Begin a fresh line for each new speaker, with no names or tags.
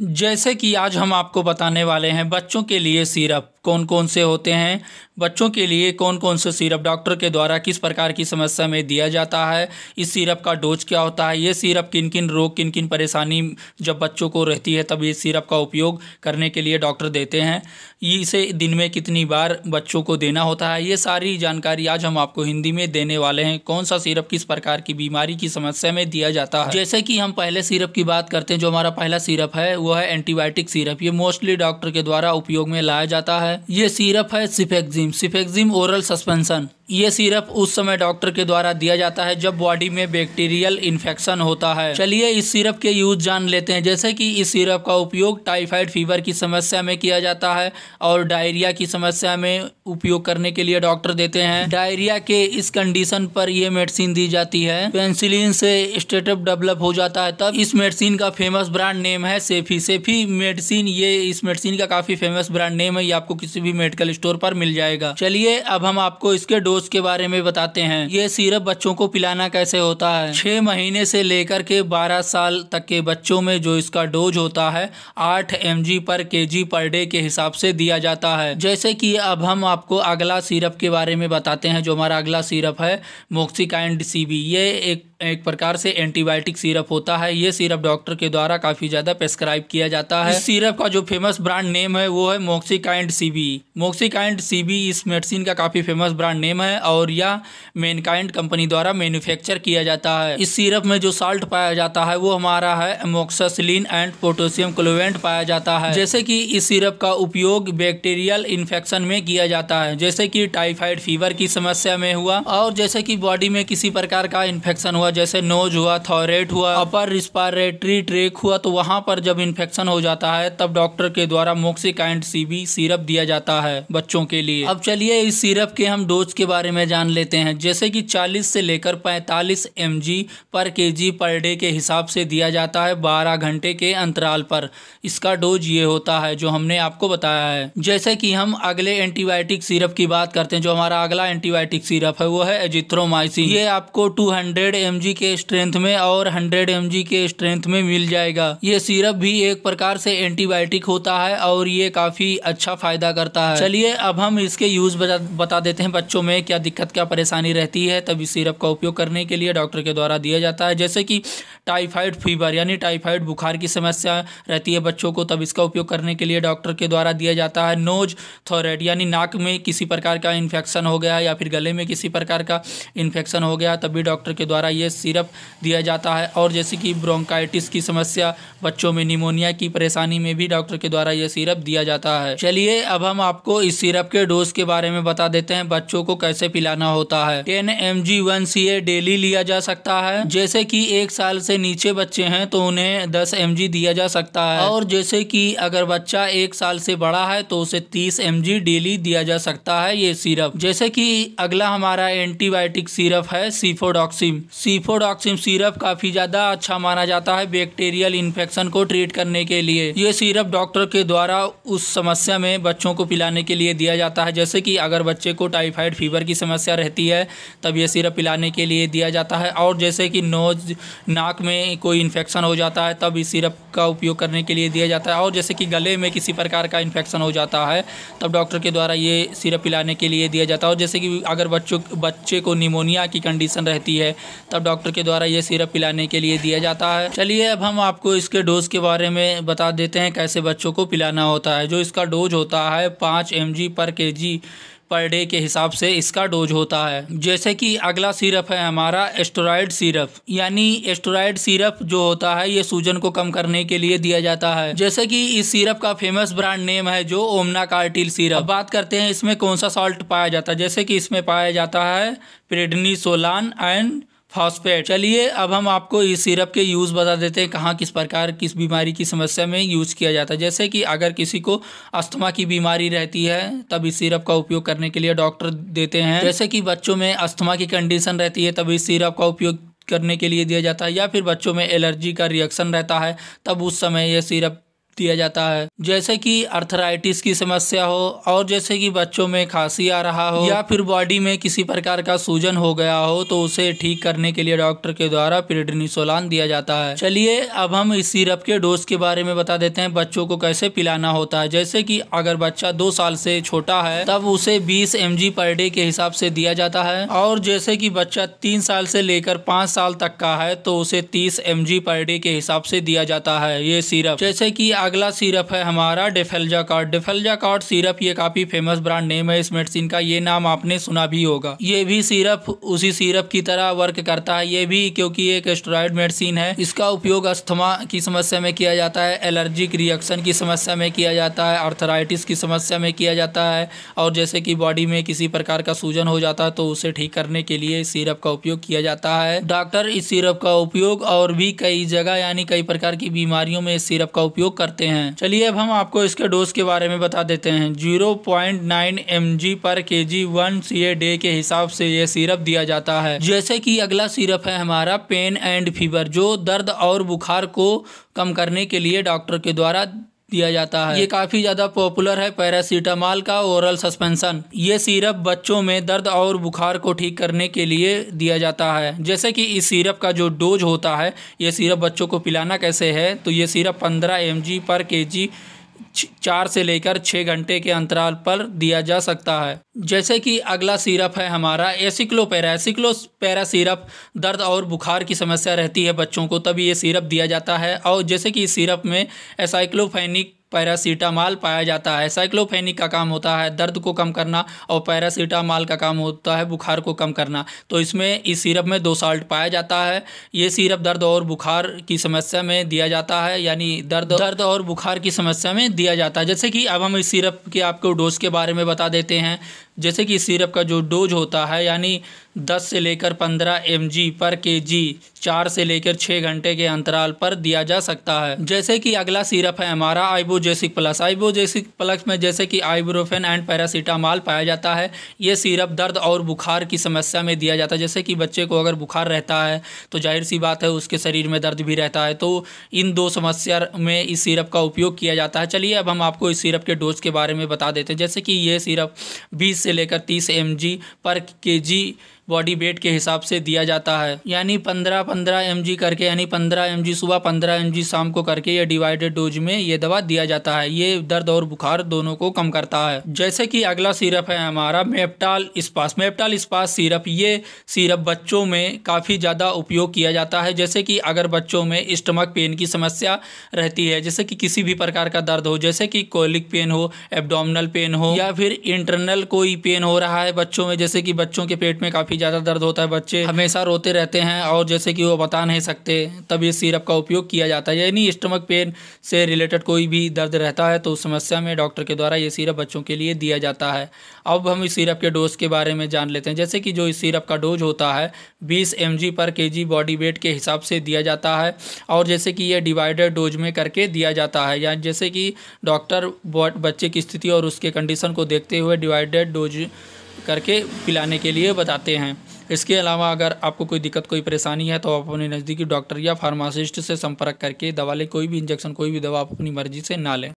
जैसे कि आज हम आपको बताने वाले हैं बच्चों के लिए सिरप कौन कौन से होते हैं बच्चों के लिए कौन कौन से सिरप डॉक्टर के द्वारा किस प्रकार की समस्या में दिया जाता है इस सिरप का डोज क्या होता है ये सिरप किन किन रोग किन किन परेशानी जब बच्चों को रहती है तब ये सिरप का उपयोग करने के लिए डॉक्टर देते हैं इसे दिन में कितनी बार बच्चों को देना होता है ये सारी जानकारी आज हम आपको हिंदी में देने वाले हैं कौन सा सिरप किस प्रकार की बीमारी की समस्या में दिया जाता है जैसे कि हम पहले सिरप की बात करते हैं जो हमारा पहला सिरप है वो है एंटीबायोटिक सिरप ये मोस्टली डॉक्टर के द्वारा उपयोग में लाया जाता है है ये सिरप है सिफेक्जिम सिफेक्जिम ओरल सस्पेंशन ये सिरप उस समय डॉक्टर के द्वारा दिया जाता है जब बॉडी में बैक्टीरियल इन्फेक्शन होता है चलिए इस सिरप के यूज जान लेते हैं जैसे कि इस सिरप का उपयोग टाइफाइड फीवर की समस्या में किया जाता है और डायरिया की समस्या में उपयोग करने के लिए डॉक्टर देते हैं डायरिया के इस कंडीशन पर यह मेडिसिन दी जाती है पेंसिलिन से स्टेटअप डेवलप हो जाता है तब इस मेडिसिन का फेमस ब्रांड नेम है सेफी सेफी मेडिसिन ये इस मेडिसिन का काफ़ी फेमस ब्रांड नेम है ये आपको किसी भी मेडिकल स्टोर पर मिल जाएगा चलिए अब हम आपको इसके डोज डोज के बारे में बताते हैं ये सीरप बच्चों को पिलाना कैसे होता है छह महीने से लेकर के बारह साल तक के बच्चों में जो इसका डोज होता है आठ एम पर के पर डे के हिसाब से दिया जाता है जैसे कि अब हम आपको अगला सीरप के बारे में बताते हैं जो हमारा अगला सीरप है मोक्सिकाइंड सी ये एक एक प्रकार से एंटीबायोटिक सिरप होता है ये सिरप डॉक्टर के द्वारा काफ़ी ज़्यादा प्रेस्क्राइब किया जाता है इस सिरप का जो फेमस ब्रांड नेम है वो है मोक्सिकाइंड सीबी मोक्सिकाइंड सीबी इस मेडिसिन का काफ़ी फेमस ब्रांड नेम है और यह मेनकाइंड कंपनी द्वारा मैन्युफैक्चर किया जाता है इस सिरप में जो साल्ट पाया जाता है वो हमारा है एमोक्सासिलिन एंड पोटेशियम क्लोवेंट पाया जाता है जैसे कि इस सिरप का उपयोग बैक्टीरियल इन्फेक्शन में किया जाता है जैसे कि टाइफाइड फीवर की समस्या में हुआ और जैसे कि बॉडी में किसी प्रकार का इन्फेक्शन हुआ हुआ जैसे नोज हुआ थॉरेट हुआ अपर रिस्पायरेटरी ट्रेक हुआ तो वहाँ पर जब इन्फेक्शन हो जाता है तब डॉक्टर के द्वारा मोक्सिक एंड सीबी सिरप दिया जाता है बच्चों के लिए अब चलिए इस सिरप के हम डोज के बारे में जान लेते हैं जैसे कि 40 से लेकर 45 एम पर के पर डे के हिसाब से दिया जाता है 12 घंटे के अंतराल पर इसका डोज ये होता है जो हमने आपको बताया है जैसे कि हम अगले एंटीबायोटिक सिरप की बात करते हैं जो हमारा अगला एंटीबायोटिक सिरप है वो है एजिथ्रोमाइसिन ये आपको टू हंड्रेड एम जी के स्ट्रेंथ में और हंड्रेड एम के स्ट्रेंथ में मिल जाएगा ये सिरप भी एक प्रकार से एंटीबायोटिक होता है और ये काफी अच्छा फायदा करता है चलिए अब हम इसके यूज बता देते हैं बच्चों में क्या दिक्कत क्या परेशानी रहती है तब इस सिरप का उपयोग करने के लिए डॉक्टर के द्वारा दिया जाता है जैसे कि टाइफाइड फीवर यानी टाइफाइड बुखार की समस्या रहती है बच्चों को तब इसका उपयोग करने के लिए डॉक्टर के द्वारा दिया जाता है नोज थोरेड यानी नाक में किसी प्रकार का इन्फेक्शन हो गया या फिर गले में किसी प्रकार का इन्फेक्शन हो गया तब भी डॉक्टर के द्वारा ये लिए सिरप दिया जाता है और जैसे कि ब्रोंकाइटिस की समस्या बच्चों में निमोनिया की परेशानी में भी डॉक्टर के द्वारा यह सिरप दिया जाता है चलिए अब हम आपको इस सिरप के डोज के बारे में बता देते हैं बच्चों को कैसे पिलाना होता है ten M G once a daily लिया जा सकता है जैसे कि एक साल से नीचे बच्चे हैं तो उन्हें दस एम जी दिया जा सकता है और जैसे कि अगर बच्चा एक साल से बड़ा है तो उसे तीस एम जी डेली दिया जा सकता है ये सिरप जैसे कि अगला हमारा एंटीबायोटिक सिरप है सीफोडॉक्सिम सी सीफोडॉक्सिम सिरप काफ़ी ज़्यादा अच्छा माना जाता है बैक्टीरियल इन्फेक्शन को ट्रीट करने के लिए ये सीरप डॉक्टर के द्वारा उस समस्या में बच्चों को पिलाने के लिए दिया जाता है जैसे कि अगर बच्चे को टाइफाइड फीवर की समस्या रहती है तब ये सिरप पिलाने के लिए दिया जाता है और जैसे कि नोज नाक में कोई इन्फेक्शन हो जाता है तब इस सिरप का उपयोग करने के लिए दिया जाता है और जैसे कि गले में किसी प्रकार का इन्फेक्शन हो जाता है तब डॉक्टर के द्वारा ये सिरप पिलाने के लिए दिया जाता है और जैसे कि अगर बच्चों बच्चे को निमोनिया की कंडीशन रहती है तब डॉक्टर के द्वारा ये सिरप पिलाने के लिए दिया जाता है चलिए अब हम आपको इसके डोज़ के बारे में बता देते हैं कैसे बच्चों को पिलाना होता है जो इसका डोज होता है पाँच एम पर के पर डे के हिसाब से इसका डोज होता है जैसे कि अगला सिरप है हमारा एस्टोराइड सिरप यानी एस्टोराइड सिरप जो होता है ये सूजन को कम करने के लिए दिया जाता है जैसे कि इस सिरप का फेमस ब्रांड नेम है जो ओमना कार्टिल सिरप बात करते हैं इसमें कौन सा सॉल्ट पाया जाता है जैसे कि इसमें पाया जाता है प्रेडनी सोलान एंड फॉस्फेट चलिए अब हम आपको इस सिरप के यूज़ बता देते हैं कहाँ किस प्रकार किस बीमारी की समस्या में यूज़ किया जाता है जैसे कि अगर किसी को अस्थमा की बीमारी रहती है तब इस सिरप का उपयोग करने के लिए डॉक्टर देते हैं जैसे कि बच्चों में अस्थमा की कंडीशन रहती है तब इस सिरप का उपयोग करने के लिए दिया जाता है या फिर बच्चों में एलर्जी का रिएक्शन रहता है तब उस समय यह सिरप दिया जाता है जैसे कि अर्थराइटिस की समस्या हो और जैसे कि बच्चों में खांसी आ रहा हो या फिर बॉडी में किसी प्रकार का सूजन हो गया हो तो उसे ठीक करने के लिए डॉक्टर के द्वारा पिरेडनिसोलान दिया जाता है चलिए अब हम इस सिरप के डोज के बारे में बता देते हैं बच्चों को कैसे पिलाना होता है जैसे की अगर बच्चा दो साल से छोटा है तब उसे बीस एम पर डे के हिसाब से दिया जाता है और जैसे की बच्चा तीन साल से लेकर पाँच साल तक का है तो उसे तीस एम पर डे के हिसाब से दिया जाता है ये सिरप जैसे की अगला सिरप है हमारा डिफेल्जा कार्ड डिफेल्जा कार्ड सिरप ये काफ़ी फेमस ब्रांड नेम है इस मेडिसिन का ये नाम आपने सुना भी होगा ये भी सिरप उसी सिरप की तरह वर्क करता है ये भी क्योंकि एक स्टोराइड मेडिसिन है इसका उपयोग अस्थमा की समस्या में किया जाता है एलर्जिक रिएक्शन की समस्या में किया जाता है अर्थराइटिस की समस्या में किया जाता है और जैसे की बॉडी में किसी प्रकार का सूजन हो जाता है तो उसे ठीक करने के लिए सिरप का उपयोग किया जाता है डॉक्टर इस सिरप का उपयोग और भी कई जगह यानी कई प्रकार की बीमारियों में इस सिरप का उपयोग करते सकते हैं चलिए अब हम आपको इसके डोज के बारे में बता देते हैं zero point nine M G per K ji once a day के हिसाब से ये सिरप दिया जाता है जैसे कि अगला सिरप है हमारा पेन एंड फीवर जो दर्द और बुखार को कम करने के लिए डॉक्टर के द्वारा दिया जाता है ये काफ़ी ज़्यादा पॉपुलर है पैरासीटामॉल का ओरल सस्पेंसन ये सिरप बच्चों में दर्द और बुखार को ठीक करने के लिए दिया जाता है जैसे कि इस सिरप का जो डोज होता है ये सिरप बच्चों को पिलाना कैसे है तो ये सिरप पंद्रह एम पर के जी चार से लेकर छः घंटे के अंतराल पर दिया जा सकता है जैसे कि अगला सिरप है हमारा एसिक्लोपैरा एसिक्लोपैरा सिरप दर्द और बुखार की समस्या रहती है बच्चों को तभी ये सिरप दिया जाता है और जैसे कि इस सिरप में एसाइक्लोफेनिक पैरासीटामॉल पाया जाता है साइक्लोफेनिक का काम होता है दर्द को कम करना और पैरासीटामॉल का काम होता है बुखार को कम करना तो इसमें इस सिरप में दो साल्ट पाया जाता है ये सिरप दर्द और बुखार की समस्या में दिया जाता है यानी दर्द दर्द और बुखार की समस्या में दिया जाता है जैसे कि अब हम इस सिरप के आपको डोज के बारे में बता देते हैं जैसे कि सिरप का जो डोज होता है यानी 10 से लेकर 15 एम पर के जी चार से लेकर छः घंटे के अंतराल पर दिया जा सकता है जैसे कि अगला सिरप है हमारा आइबोजेसिक प्लस आइबोजेसिक प्लस में जैसे कि आइब्रोफेन एंड पैरासीटामॉल पाया जाता है ये सिरप दर्द और बुखार की समस्या में दिया जाता है जैसे कि बच्चे को अगर बुखार रहता है तो जाहिर सी बात है उसके शरीर में दर्द भी रहता है तो इन दो समस्या में इस सिरप का उपयोग किया जाता है चलिए अब हम आपको इस सिरप के डोज के बारे में बता देते हैं जैसे कि ये सिरप बीस से लेकर तीस एम पर के बॉडी वेट के हिसाब से दिया जाता है यानी पंद्रह पंद्रह एम करके यानी पंद्रह एम सुबह पंद्रह एम शाम को करके या डिवाइडेड डोज में ये दवा दिया जाता है ये दर्द और बुखार दोनों को कम करता है जैसे कि अगला सीरप है हमारा मेपटाल स्पास मेपटाल स्पास सीरप ये सीरप बच्चों में काफ़ी ज़्यादा उपयोग किया जाता है जैसे कि अगर बच्चों में स्टमक पेन की समस्या रहती है जैसे कि किसी भी प्रकार का दर्द हो जैसे कि कोलिक पेन हो एबडोमल पेन हो या फिर इंटरनल कोई पेन हो रहा है बच्चों में जैसे कि बच्चों के पेट में काफ़ी ज़्यादा दर्द होता है बच्चे हमेशा रोते रहते हैं और जैसे कि वो बता नहीं सकते तब इस सीरप का उपयोग किया जाता है यानी स्टमक पेन से रिलेटेड कोई भी दर्द रहता है तो उस समस्या में डॉक्टर के द्वारा ये सीरप बच्चों के लिए दिया जाता है अब हम इस सीरप के डोज के बारे में जान लेते हैं जैसे कि जो इस सीरप का डोज होता है बीस एम पर के बॉडी वेट के हिसाब से दिया जाता है और जैसे कि यह डिवाइडेड डोज में करके दिया जाता है या जैसे कि डॉक्टर बच्चे की स्थिति और उसके कंडीशन को देखते हुए डिवाइडेड डोज करके पिलाने के लिए बताते हैं इसके अलावा अगर आपको कोई दिक्कत कोई परेशानी है तो आप अपने नज़दीकी डॉक्टर या फार्मासिस्ट से संपर्क करके दवा लें कोई भी इंजेक्शन कोई भी दवा आप अपनी मर्ज़ी से ना लें